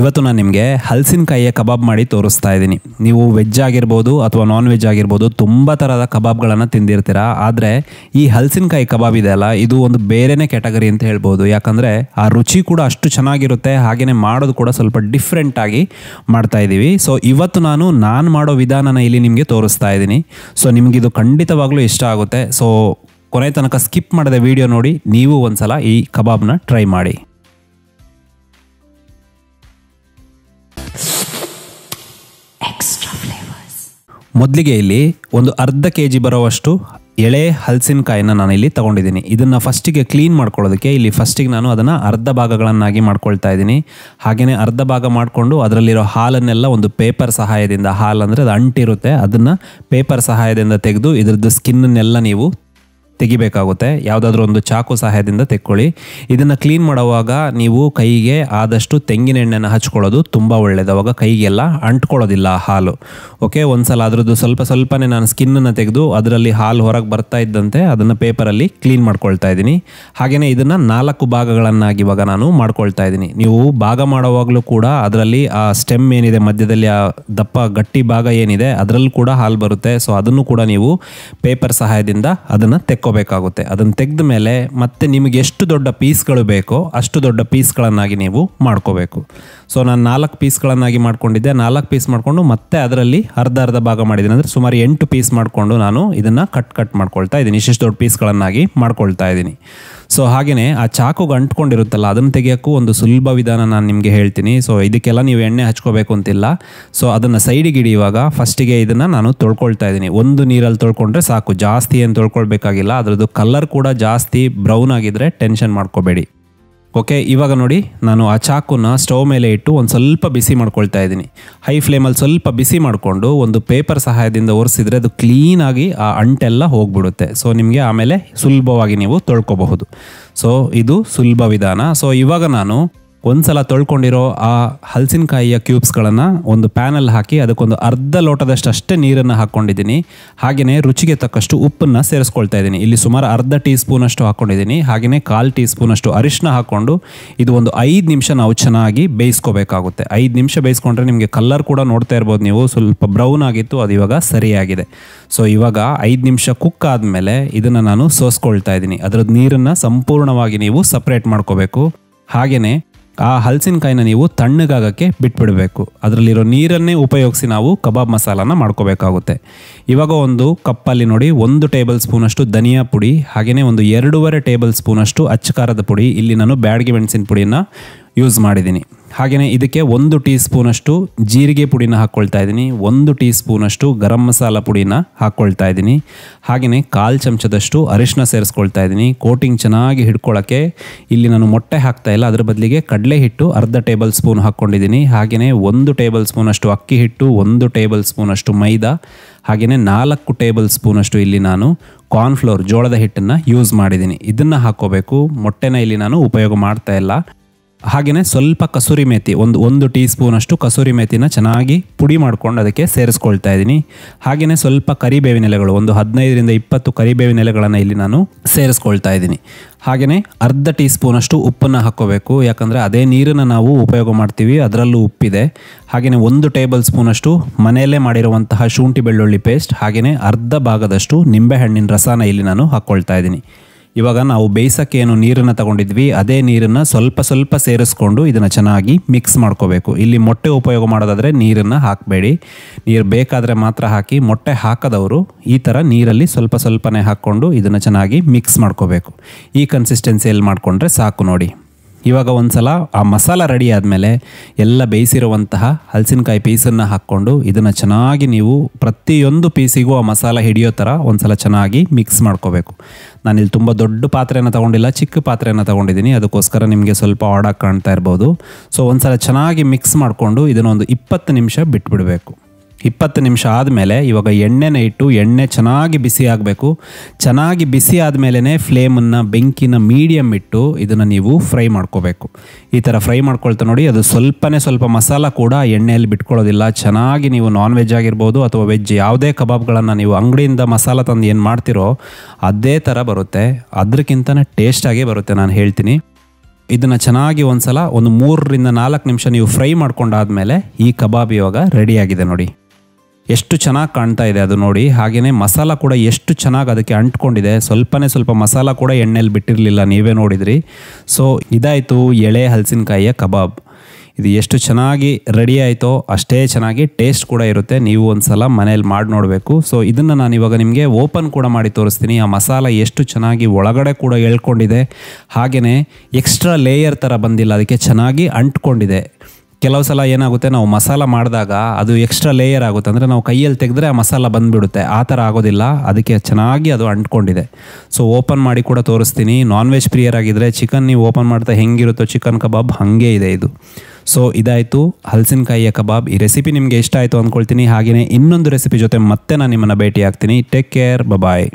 ಇವತ್ತು ನಾನು ನಿಮಗೆ ಹಲಸಿನಕಾಯಿಯ ಕಬಾಬ್ ಮಾಡಿ ತೋರಿಸ್ತಾ ಇದ್ದೀನಿ ನೀವು ವೆಜ್ ಆಗಿರ್ಬೋದು ಅಥವಾ ನಾನ್ ವೆಜ್ ಆಗಿರ್ಬೋದು ತುಂಬ ಥರದ ಕಬಾಬ್ಗಳನ್ನು ತಿಂದಿರ್ತೀರ ಆದರೆ ಈ ಹಲಸಿನಕಾಯಿ ಕಬಾಬ್ ಇದೆ ಅಲ್ಲ ಇದು ಒಂದು ಬೇರೆನೇ ಕ್ಯಾಟಗರಿ ಅಂತ ಹೇಳ್ಬೋದು ಯಾಕಂದರೆ ಆ ರುಚಿ ಕೂಡ ಅಷ್ಟು ಚೆನ್ನಾಗಿರುತ್ತೆ ಹಾಗೆಯೇ ಮಾಡೋದು ಕೂಡ ಸ್ವಲ್ಪ ಡಿಫ್ರೆಂಟಾಗಿ ಮಾಡ್ತಾ ಇದ್ದೀವಿ ಸೊ ಇವತ್ತು ನಾನು ನಾನು ಮಾಡೋ ವಿಧಾನನ ಇಲ್ಲಿ ನಿಮಗೆ ತೋರಿಸ್ತಾ ಇದ್ದೀನಿ ಸೊ ನಿಮಗಿದು ಖಂಡಿತವಾಗಲೂ ಇಷ್ಟ ಆಗುತ್ತೆ ಸೊ ಕೊನೆ ತನಕ ಸ್ಕಿಪ್ ಮಾಡಿದ ವಿಡಿಯೋ ನೋಡಿ ನೀವು ಒಂದು ಈ ಕಬಾಬ್ನ ಟ್ರೈ ಮಾಡಿ ಮೊದಲಿಗೆ ಇಲ್ಲಿ ಒಂದು ಅರ್ಧ ಕೆ ಜಿ ಬರೋವಷ್ಟು ಎಳೆ ಹಲಸಿನಕಾಯಿನ ನಾನು ಇಲ್ಲಿ ತೊಗೊಂಡಿದ್ದೀನಿ ಇದನ್ನು ಫಸ್ಟಿಗೆ ಕ್ಲೀನ್ ಮಾಡ್ಕೊಳ್ಳೋದಕ್ಕೆ ಇಲ್ಲಿ ಫಸ್ಟಿಗೆ ನಾನು ಅದನ್ನು ಅರ್ಧ ಭಾಗಗಳನ್ನಾಗಿ ಮಾಡ್ಕೊಳ್ತಾ ಇದ್ದೀನಿ ಹಾಗೆಯೇ ಅರ್ಧ ಭಾಗ ಮಾಡಿಕೊಂಡು ಅದರಲ್ಲಿರೋ ಹಾಲನ್ನೆಲ್ಲ ಒಂದು ಪೇಪರ್ ಸಹಾಯದಿಂದ ಹಾಲು ಅದು ಅಂಟಿರುತ್ತೆ ಅದನ್ನು ಪೇಪರ್ ಸಹಾಯದಿಂದ ತೆಗೆದು ಇದರದ್ದು ಸ್ಕಿನ್ನನ್ನೆಲ್ಲ ನೀವು ತೆಗಿಬೇಕಾಗುತ್ತೆ ಯಾವುದಾದ್ರೂ ಒಂದು ಚಾಕು ಸಹಾಯದಿಂದ ತೆಕ್ಕೊಳ್ಳಿ ಇದನ್ನು ಕ್ಲೀನ್ ಮಾಡುವಾಗ ನೀವು ಕೈಗೆ ಆದಷ್ಟು ತೆಂಗಿನ ಎಣ್ಣೆನ ಹಚ್ಕೊಳ್ಳೋದು ತುಂಬ ಒಳ್ಳೆಯದು ಅವಾಗ ಕೈಗೆಲ್ಲ ಅಂಟ್ಕೊಳ್ಳೋದಿಲ್ಲ ಹಾಲು ಓಕೆ ಒಂದು ಸಲ ಅದರದ್ದು ಸ್ವಲ್ಪ ಸ್ವಲ್ಪನೇ ನಾನು ಸ್ಕಿನ್ನನ್ನು ತೆಗೆದು ಅದರಲ್ಲಿ ಹಾಲು ಹೊರಗೆ ಬರ್ತಾ ಇದ್ದಂತೆ ಅದನ್ನು ಪೇಪರಲ್ಲಿ ಕ್ಲೀನ್ ಮಾಡ್ಕೊಳ್ತಾ ಇದ್ದೀನಿ ಹಾಗೆಯೇ ಇದನ್ನು ನಾಲ್ಕು ಭಾಗಗಳನ್ನಾಗಿ ಇವಾಗ ನಾನು ಮಾಡ್ಕೊಳ್ತಾ ಇದ್ದೀನಿ ನೀವು ಭಾಗ ಮಾಡುವಾಗಲೂ ಕೂಡ ಅದರಲ್ಲಿ ಆ ಸ್ಟೆಮ್ ಏನಿದೆ ಮಧ್ಯದಲ್ಲಿ ಆ ದಪ್ಪ ಗಟ್ಟಿ ಭಾಗ ಏನಿದೆ ಅದರಲ್ಲೂ ಕೂಡ ಹಾಲು ಬರುತ್ತೆ ಸೊ ಅದನ್ನು ಕೂಡ ನೀವು ಪೇಪರ್ ಸಹಾಯದಿಂದ ಅದನ್ನು ತೆಕ್ಕೋ ಬೇಕಾಗುತ್ತೆ ಅದನ್ನು ತೆಗೆದ ಮೇಲೆ ಮತ್ತೆ ನಿಮಗೆ ಎಷ್ಟು ದೊಡ್ಡ ಪೀಸ್ಗಳು ಬೇಕೋ ಅಷ್ಟು ದೊಡ್ಡ ಪೀಸ್ಗಳನ್ನಾಗಿ ನೀವು ಮಾಡ್ಕೋಬೇಕು ಸೊ ನಾನು ನಾಲ್ಕು ಪೀಸ್ಗಳನ್ನಾಗಿ ಮಾಡ್ಕೊಂಡಿದ್ದೆ ನಾಲ್ಕು ಪೀಸ್ ಮಾಡಿಕೊಂಡು ಮತ್ತೆ ಅದರಲ್ಲಿ ಅರ್ಧ ಅರ್ಧ ಭಾಗ ಮಾಡಿದ್ದೀನಿ ಅಂದರೆ ಸುಮಾರು ಎಂಟು ಪೀಸ್ ಮಾಡಿಕೊಂಡು ನಾನು ಇದನ್ನು ಕಟ್ ಕಟ್ ಮಾಡ್ಕೊಳ್ತಾ ಇದ್ದೀನಿ ಇಷ್ಟು ದೊಡ್ಡ ಪೀಸ್ಗಳನ್ನಾಗಿ ಮಾಡ್ಕೊಳ್ತಾ ಇದ್ದೀನಿ ಸೊ ಹಾಗೆಯೇ ಆ ಚಾಕುಗೆ ಅಂಟ್ಕೊಂಡಿರುತ್ತಲ್ಲ ಅದನ್ನು ತೆಗೆಯೋಕ್ಕೂ ಒಂದು ಸುಲಭ ವಿಧಾನ ನಾನು ನಿಮಗೆ ಹೇಳ್ತೀನಿ ಸೊ ಇದಕ್ಕೆಲ್ಲ ನೀವು ಎಣ್ಣೆ ಹಚ್ಕೋಬೇಕು ಅಂತಿಲ್ಲ ಸೊ ಅದನ್ನು ಸೈಡಿಗೆ ಹಿಡಿಯುವಾಗ ಫಸ್ಟಿಗೆ ಇದನ್ನು ನಾನು ತೊಳ್ಕೊಳ್ತಾ ಇದ್ದೀನಿ ಒಂದು ನೀರಲ್ಲಿ ತೊಳ್ಕೊಂಡ್ರೆ ಸಾಕು ಜಾಸ್ತಿ ಏನು ತೊಳ್ಕೊಳ್ಬೇಕಾಗಿಲ್ಲ ಅದರದ್ದು ಕಲರ್ ಕೂಡ ಜಾಸ್ತಿ ಬ್ರೌನ್ ಆಗಿದ್ದರೆ ಟೆನ್ಷನ್ ಮಾಡ್ಕೋಬೇಡಿ ಓಕೆ ಇವಾಗ ನೋಡಿ ನಾನು ಆ ಚಾಕುನ ಸ್ಟೌವ್ ಮೇಲೆ ಇಟ್ಟು ಒಂದು ಸ್ವಲ್ಪ ಬಿಸಿ ಮಾಡ್ಕೊಳ್ತಾ ಇದ್ದೀನಿ ಹೈ ಫ್ಲೇಮಲ್ಲಿ ಸ್ವಲ್ಪ ಬಿಸಿ ಮಾಡಿಕೊಂಡು ಒಂದು ಪೇಪರ್ ಸಹಾಯದಿಂದ ಒರೆಸಿದ್ರೆ ಅದು ಕ್ಲೀನಾಗಿ ಆ ಅಂಟೆಲ್ಲ ಹೋಗ್ಬಿಡುತ್ತೆ ಸೊ ನಿಮಗೆ ಆಮೇಲೆ ಸುಲಭವಾಗಿ ನೀವು ತೊಳ್ಕೊಬಹುದು ಸೊ ಇದು ಸುಲಭ ವಿಧಾನ ಸೊ ಇವಾಗ ನಾನು ಸಲ ತೊಳ್ಕೊಂಡಿರೋ ಆ ಹಲಸಿನಕಾಯಿಯ ಕ್ಯೂಬ್ಸ್ಗಳನ್ನು ಒಂದು ಪ್ಯಾನಲ್ಲಿ ಹಾಕಿ ಅದಕ್ಕೊಂದು ಅರ್ಧ ಲೋಟದಷ್ಟು ಅಷ್ಟೇ ನೀರನ್ನು ಹಾಕ್ಕೊಂಡಿದ್ದೀನಿ ಹಾಗೆಯೇ ರುಚಿಗೆ ತಕ್ಕಷ್ಟು ಉಪ್ಪನ್ನು ಸೇರಿಸ್ಕೊಳ್ತಾ ಇದ್ದೀನಿ ಇಲ್ಲಿ ಸುಮಾರು ಅರ್ಧ ಟೀ ಸ್ಪೂನಷ್ಟು ಹಾಕ್ಕೊಂಡಿದ್ದೀನಿ ಹಾಗೆಯೇ ಕಾಲು ಟೀ ಸ್ಪೂನಷ್ಟು ಅರಿಶಿನ ಹಾಕ್ಕೊಂಡು ಇದು ಒಂದು ಐದು ನಿಮಿಷ ನಾವು ಚೆನ್ನಾಗಿ ಬೇಯಿಸ್ಕೋಬೇಕಾಗುತ್ತೆ ಐದು ನಿಮಿಷ ಬೇಯಿಸ್ಕೊಂಡ್ರೆ ನಿಮಗೆ ಕಲರ್ ಕೂಡ ನೋಡ್ತಾ ಇರ್ಬೋದು ನೀವು ಸ್ವಲ್ಪ ಬ್ರೌನ್ ಆಗಿತ್ತು ಅದು ಇವಾಗ ಸರಿಯಾಗಿದೆ ಸೊ ಇವಾಗ ಐದು ನಿಮಿಷ ಕುಕ್ ಆದಮೇಲೆ ಇದನ್ನು ನಾನು ಸೋಸ್ಕೊಳ್ತಾ ಇದ್ದೀನಿ ಅದರದ್ದು ನೀರನ್ನು ಸಂಪೂರ್ಣವಾಗಿ ನೀವು ಸಪ್ರೇಟ್ ಮಾಡ್ಕೋಬೇಕು ಹಾಗೆಯೇ ಆ ಹಲಸಿನಕಾಯಿನ ನೀವು ತಣ್ಣಗಾಗಕ್ಕೆ ಬಿಟ್ಬಿಡಬೇಕು ಅದರಲ್ಲಿರೋ ನೀರನ್ನೇ ಉಪಯೋಗಿಸಿ ನಾವು ಕಬಾಬ್ ಮಸಾಲಾನ ಮಾಡ್ಕೋಬೇಕಾಗುತ್ತೆ ಇವಾಗ ಒಂದು ಕಪ್ಪಲ್ಲಿ ನೋಡಿ ಒಂದು ಟೇಬಲ್ ಸ್ಪೂನಷ್ಟು ಧನಿಯಾ ಪುಡಿ ಹಾಗೆಯೇ ಒಂದು ಎರಡೂವರೆ ಟೇಬಲ್ ಸ್ಪೂನಷ್ಟು ಅಚ್ಚಕಾರದ ಪುಡಿ ಇಲ್ಲಿ ನಾನು ಬ್ಯಾಡ್ಗೆ ಮೆಣಸಿನ ಪುಡಿಯನ್ನು ಯೂಸ್ ಮಾಡಿದ್ದೀನಿ ಹಾಗೆಯೇ ಇದಕ್ಕೆ ಒಂದು ಟೀ ಸ್ಪೂನಷ್ಟು ಜೀರಿಗೆ ಪುಡಿನ ಹಾಕ್ಕೊಳ್ತಾ ಇದ್ದೀನಿ ಒಂದು ಟೀ ಸ್ಪೂನಷ್ಟು ಗರಂ ಮಸಾಲ ಪುಡಿನ ಹಾಕ್ಕೊಳ್ತಾ ಇದ್ದೀನಿ ಹಾಗೆಯೇ ಕಾಲು ಚಮಚದಷ್ಟು ಅರಿಶಿನ ಸೇರಿಸ್ಕೊಳ್ತಾ ಇದ್ದೀನಿ ಕೋಟಿಂಗ್ ಚೆನ್ನಾಗಿ ಹಿಡ್ಕೊಳ್ಳೋಕ್ಕೆ ಇಲ್ಲಿ ನಾನು ಮೊಟ್ಟೆ ಹಾಕ್ತಾ ಇಲ್ಲ ಅದರ ಬದಲಿಗೆ ಕಡಲೆ ಹಿಟ್ಟು ಅರ್ಧ ಟೇಬಲ್ ಸ್ಪೂನ್ ಹಾಕ್ಕೊಂಡಿದ್ದೀನಿ ಹಾಗೆಯೇ ಒಂದು ಟೇಬಲ್ ಸ್ಪೂನಷ್ಟು ಅಕ್ಕಿ ಹಿಟ್ಟು ಒಂದು ಟೇಬಲ್ ಸ್ಪೂನಷ್ಟು ಮೈದಾ ಹಾಗೆಯೇ ನಾಲ್ಕು ಟೇಬಲ್ ಸ್ಪೂನಷ್ಟು ಇಲ್ಲಿ ನಾನು ಕಾರ್ನ್ಫ್ಲೋರ್ ಜೋಳದ ಹಿಟ್ಟನ್ನು ಯೂಸ್ ಮಾಡಿದ್ದೀನಿ ಇದನ್ನು ಹಾಕ್ಕೋಬೇಕು ಮೊಟ್ಟೆನ ಇಲ್ಲಿ ನಾನು ಉಪಯೋಗ ಮಾಡ್ತಾ ಇಲ್ಲ ಹಾಗೆಯೇ ಸ್ವಲ್ಪ ಕಸೂರಿ ಮೇತಿ ಒಂದು ಒಂದು ಟೀ ಸ್ಪೂನಷ್ಟು ಕಸೂರಿ ಮೇತಿನ ಚೆನ್ನಾಗಿ ಪುಡಿ ಮಾಡ್ಕೊಂಡು ಅದಕ್ಕೆ ಸೇರಿಸ್ಕೊಳ್ತಾ ಇದ್ದೀನಿ ಹಾಗೆಯೇ ಸ್ವಲ್ಪ ಕರಿಬೇವಿನ ಎಲೆಗಳು ಒಂದು ಹದಿನೈದರಿಂದ ಇಪ್ಪತ್ತು ಕರಿಬೇವಿನ ಎಲೆಗಳನ್ನು ಇಲ್ಲಿ ನಾನು ಸೇರಿಸ್ಕೊಳ್ತಾ ಇದ್ದೀನಿ ಹಾಗೆಯೇ ಅರ್ಧ ಟೀ ಸ್ಪೂನಷ್ಟು ಉಪ್ಪನ್ನು ಹಾಕ್ಕೋಬೇಕು ಯಾಕಂದರೆ ಅದೇ ನೀರನ್ನು ನಾವು ಉಪಯೋಗ ಮಾಡ್ತೀವಿ ಅದರಲ್ಲೂ ಉಪ್ಪಿದೆ ಹಾಗೆಯೇ ಒಂದು ಟೇಬಲ್ ಸ್ಪೂನಷ್ಟು ಮನೆಯಲ್ಲೇ ಮಾಡಿರುವಂತಹ ಶುಂಠಿ ಬೆಳ್ಳುಳ್ಳಿ ಪೇಸ್ಟ್ ಹಾಗೆಯೇ ಅರ್ಧ ಭಾಗದಷ್ಟು ನಿಂಬೆಹಣ್ಣಿನ ರಸನ ಇಲ್ಲಿ ನಾನು ಹಾಕ್ಕೊಳ್ತಾ ಇದ್ದೀನಿ ಇವಾಗ ನಾವು ಬೇಯಿಸೋಕ್ಕೆ ಏನು ನೀರನ್ನು ತಗೊಂಡಿದ್ವಿ ಅದೇ ನೀರನ್ನು ಸ್ವಲ್ಪ ಸ್ವಲ್ಪ ಸೇರಿಸ್ಕೊಂಡು ಇದನ್ನು ಚೆನ್ನಾಗಿ ಮಿಕ್ಸ್ ಮಾಡ್ಕೋಬೇಕು ಇಲ್ಲಿ ಮೊಟ್ಟೆ ಉಪಯೋಗ ಮಾಡೋದಾದರೆ ನೀರನ್ನು ಹಾಕಬೇಡಿ ನೀರು ಬೇಕಾದರೆ ಮಾತ್ರ ಹಾಕಿ ಮೊಟ್ಟೆ ಹಾಕದವರು ಈ ಥರ ನೀರಲ್ಲಿ ಸ್ವಲ್ಪ ಸ್ವಲ್ಪನೇ ಹಾಕ್ಕೊಂಡು ಇದನ್ನು ಚೆನ್ನಾಗಿ ಮಿಕ್ಸ್ ಮಾಡ್ಕೋಬೇಕು ಈ ಕನ್ಸಿಸ್ಟೆನ್ಸಿಯಲ್ಲಿ ಮಾಡಿಕೊಂಡ್ರೆ ಸಾಕು ನೋಡಿ ಇವಾಗ ಒಂದು ಸಲ ಆ ಮಸಾಲ ರೆಡಿ ಆದಮೇಲೆ ಎಲ್ಲ ಬೇಯಿಸಿರುವಂತಹ ಹಲಸಿನಕಾಯಿ ಪೀಸನ್ನು ಹಾಕ್ಕೊಂಡು ಇದನ್ನು ಚೆನ್ನಾಗಿ ನೀವು ಪ್ರತಿಯೊಂದು ಪೀಸಿಗೂ ಆ ಮಸಾಲ ಹಿಡಿಯೋ ಥರ ಒಂದು ಸಲ ಚೆನ್ನಾಗಿ ಮಿಕ್ಸ್ ಮಾಡ್ಕೋಬೇಕು ನಾನಿಲ್ಲಿ ತುಂಬ ದೊಡ್ಡ ಪಾತ್ರೆಯನ್ನು ತೊಗೊಂಡಿಲ್ಲ ಚಿಕ್ಕ ಪಾತ್ರೆಯನ್ನು ತೊಗೊಂಡಿದ್ದೀನಿ ಅದಕ್ಕೋಸ್ಕರ ನಿಮಗೆ ಸ್ವಲ್ಪ ಆಡಾಗಿ ಕಾಣ್ತಾ ಇರ್ಬೋದು ಸೊ ಒಂದು ಸಲ ಚೆನ್ನಾಗಿ ಮಿಕ್ಸ್ ಮಾಡಿಕೊಂಡು ಇದನ್ನೊಂದು ಇಪ್ಪತ್ತು ನಿಮಿಷ ಬಿಟ್ಬಿಡಬೇಕು ಇಪ್ಪತ್ತು ನಿಮಿಷ ಆದಮೇಲೆ ಇವಾಗ ಎಣ್ಣೆನ ಇಟ್ಟು ಎಣ್ಣೆ ಚೆನ್ನಾಗಿ ಬಿಸಿ ಆಗಬೇಕು ಚೆನ್ನಾಗಿ ಬಿಸಿ ಆದಮೇಲೆ ಫ್ಲೇಮನ್ನು ಬೆಂಕಿನ ಮೀಡಿಯಮ್ ಇಟ್ಟು ಇದನ್ನು ನೀವು ಫ್ರೈ ಮಾಡ್ಕೋಬೇಕು ಈ ಥರ ಫ್ರೈ ಮಾಡ್ಕೊಳ್ತಾ ನೋಡಿ ಅದು ಸ್ವಲ್ಪನೇ ಸ್ವಲ್ಪ ಮಸಾಲ ಕೂಡ ಎಣ್ಣೆಯಲ್ಲಿ ಬಿಟ್ಕೊಳ್ಳೋದಿಲ್ಲ ಚೆನ್ನಾಗಿ ನೀವು ನಾನ್ ವೆಜ್ ಆಗಿರ್ಬೋದು ಅಥವಾ ವೆಜ್ ಯಾವುದೇ ಕಬಾಬ್ಗಳನ್ನು ನೀವು ಅಂಗಡಿಯಿಂದ ಮಸಾಲ ತಂದು ಏನು ಮಾಡ್ತಿರೋ ಅದೇ ಥರ ಬರುತ್ತೆ ಅದಕ್ಕಿಂತನೇ ಟೇಸ್ಟಾಗೇ ಬರುತ್ತೆ ನಾನು ಹೇಳ್ತೀನಿ ಇದನ್ನು ಚೆನ್ನಾಗಿ ಒಂದು ಸಲ ಒಂದು ಮೂರರಿಂದ ನಾಲ್ಕು ನಿಮಿಷ ನೀವು ಫ್ರೈ ಮಾಡ್ಕೊಂಡಾದ್ಮೇಲೆ ಈ ಕಬಾಬ್ ಇವಾಗ ರೆಡಿಯಾಗಿದೆ ನೋಡಿ ಎಷ್ಟು ಚೆನ್ನಾಗಿ ಕಾಣ್ತಾ ಇದೆ ಅದು ನೋಡಿ ಹಾಗೆಯೇ ಮಸಾಲ ಕೂಡ ಎಷ್ಟು ಚೆನ್ನಾಗಿ ಅದಕ್ಕೆ ಅಂಟ್ಕೊಂಡಿದೆ ಸ್ವಲ್ಪನೇ ಸ್ವಲ್ಪ ಮಸಾಲ ಕೂಡ ಎಣ್ಣೆಯಲ್ಲಿ ಬಿಟ್ಟಿರಲಿಲ್ಲ ನೀವೇ ನೋಡಿದ್ರಿ ಸೊ ಇದಾಯಿತು ಎಳೆ ಹಲಸಿನಕಾಯಿಯ ಕಬಾಬ್ ಇದು ಎಷ್ಟು ಚೆನ್ನಾಗಿ ರೆಡಿ ಆಯಿತೋ ಅಷ್ಟೇ ಚೆನ್ನಾಗಿ ಟೇಸ್ಟ್ ಕೂಡ ಇರುತ್ತೆ ನೀವು ಒಂದು ಸಲ ಮನೇಲಿ ಮಾಡಿ ನೋಡಬೇಕು ಸೊ ಇದನ್ನು ನಾನು ಇವಾಗ ನಿಮಗೆ ಓಪನ್ ಕೂಡ ಮಾಡಿ ತೋರಿಸ್ತೀನಿ ಆ ಮಸಾಲ ಎಷ್ಟು ಚೆನ್ನಾಗಿ ಒಳಗಡೆ ಕೂಡ ಹೇಳ್ಕೊಂಡಿದೆ ಹಾಗೆಯೇ ಎಕ್ಸ್ಟ್ರಾ ಲೇಯರ್ ಥರ ಬಂದಿಲ್ಲ ಅದಕ್ಕೆ ಚೆನ್ನಾಗಿ ಅಂಟ್ಕೊಂಡಿದೆ ಕೆಲವು ಸಲ ಏನಾಗುತ್ತೆ ನಾವು ಮಸಾಲ ಮಾಡಿದಾಗ ಅದು ಎಕ್ಸ್ಟ್ರಾ ಲೇಯರ್ ಆಗುತ್ತೆ ಅಂದರೆ ನಾವು ಕೈಯಲ್ಲಿ ತೆಗೆದ್ರೆ ಆ ಮಸಾಲ ಬಂದುಬಿಡುತ್ತೆ ಆ ಥರ ಆಗೋದಿಲ್ಲ ಅದಕ್ಕೆ ಚೆನ್ನಾಗಿ ಅದು ಅಂಟ್ಕೊಂಡಿದೆ ಸೊ ಓಪನ್ ಮಾಡಿ ಕೂಡ ತೋರಿಸ್ತೀನಿ ನಾನ್ ವೆಜ್ ಆಗಿದ್ದರೆ ಚಿಕನ್ ನೀವು ಓಪನ್ ಮಾಡ್ತಾ ಹೆಂಗಿರುತ್ತೋ ಚಿಕನ್ ಕಬಾಬ್ ಹಾಗೆ ಇದೆ ಇದು ಸೊ ಇದಾಯಿತು ಹಲಸಿನಕಾಯಿಯ ಕಬಾಬ್ ಈ ರೆಸಿಪಿ ನಿಮಗೆ ಇಷ್ಟ ಆಯಿತು ಅಂದ್ಕೊಳ್ತೀನಿ ಹಾಗೆಯೇ ಇನ್ನೊಂದು ರೆಸಿಪಿ ಜೊತೆ ಮತ್ತೆ ನಾನು ನಿಮ್ಮನ್ನು ಭೇಟಿ ಆಗ್ತೀನಿ ಟೇಕ್ ಕೇರ್ ಬಬಾಯ್